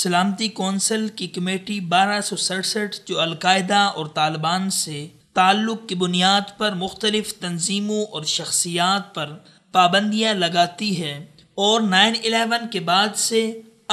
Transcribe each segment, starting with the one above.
सलामती कौंसिल की कमेटी बारह जो अलकायदा और तालिबान से ताल्लुक़ की बुनियाद पर मुख्तलिफ तंजीमों और शख्सियात पर पाबंदियाँ लगाती है और नाइन एलेवन के बाद से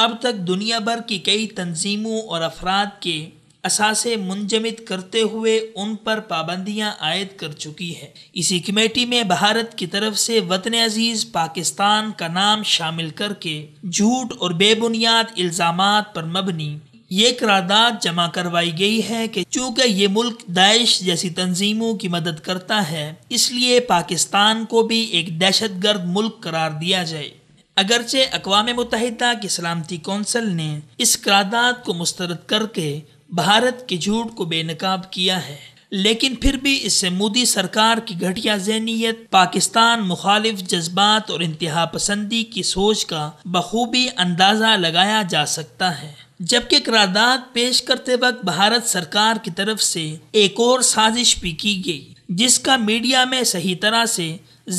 अब तक दुनिया भर की कई तंजीमों और अफराद के असासे मुंजमद करते हुए उन पर पाबंदियां आयद कर चुकी है इसी कमेटी में भारत की तरफ से वतन अजीज पाकिस्तान का नाम शामिल करके झूठ और बेबुनियाद इल्ज़ाम पर मबनी ये करारदाद जमा करवाई गई है कि चूँकि ये मुल्क दाइश जैसी तंजीमों की मदद करता है इसलिए पाकिस्तान को भी एक दहशत गर्द मुल्क करार दिया जाए अगरचे अकवा मुतहदा की सलामती कौंसल ने इस करारदाद को मुस्तरद करके भारत के झूठ को बेनकाब किया है लेकिन फिर भी इससे मोदी सरकार की घटिया जहनीत पाकिस्तान मुखालिफ जज्बात और इंतहा पसंदी की सोच का बखूबी अंदाज़ा लगाया जा सकता है जबकि करारदाद पेश करते वक्त भारत सरकार की तरफ से एक और साजिश भी की गई जिसका मीडिया में सही तरह से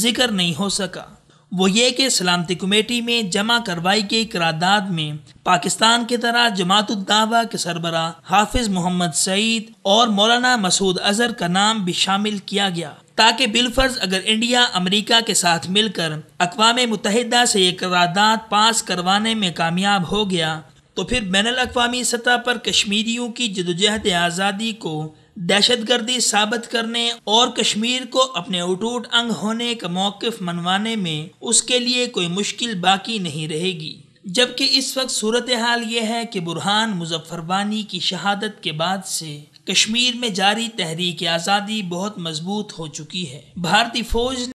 जिक्र नहीं हो सका वो ये कि सलामती कमेटी में जमा करवाई गई करारदाद में पाकिस्तान की तरह उद्दावा के सरबरा हाफिज मोहम्मद सईद और मौलाना मसूद अजहर का नाम भी शामिल किया गया ताकि बिलफर्ज अगर इंडिया अमेरिका के साथ मिलकर अकवा मुतहदा से ये करारदाद पास करवाने में कामयाब हो गया तो फिर बैन अवी सतह पर कश्मीरियों की जदोजहद आज़ादी को दहशतगर्दी साबित करने और कश्मीर को अपने उटूट अंग होने का मौकफ मनवाने में उसके लिए कोई मुश्किल बाकी नहीं रहेगी जबकि इस वक्त सूरत हाल यह है कि बुरहान मुजफ्फर वानी की शहादत के बाद से कश्मीर में जारी तहरीक आज़ादी बहुत मजबूत हो चुकी है भारतीय फौज